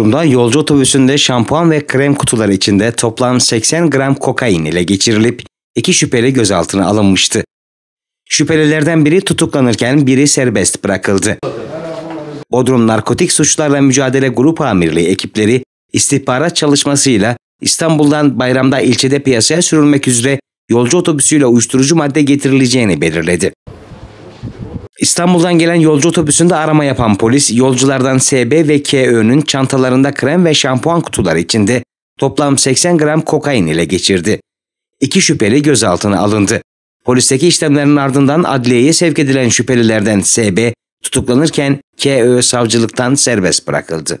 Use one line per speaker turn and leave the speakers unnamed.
Kurumda yolcu otobüsünde şampuan ve krem kutuları içinde toplam 80 gram kokain ile geçirilip iki şüpheli gözaltına alınmıştı. Şüphelilerden biri tutuklanırken biri serbest bırakıldı. Bodrum Narkotik Suçlarla Mücadele Grup Amirliği ekipleri istihbarat çalışmasıyla İstanbul'dan bayramda ilçede piyasaya sürülmek üzere yolcu otobüsüyle uyuşturucu madde getirileceğini belirledi. İstanbul'dan gelen yolcu otobüsünde arama yapan polis yolculardan SB ve KÖ'nün çantalarında krem ve şampuan kutuları içinde toplam 80 gram kokain ile geçirdi. İki şüpheli gözaltına alındı. Polisteki işlemlerin ardından adliyeye sevk edilen şüphelilerden SB tutuklanırken KÖ savcılıktan serbest bırakıldı.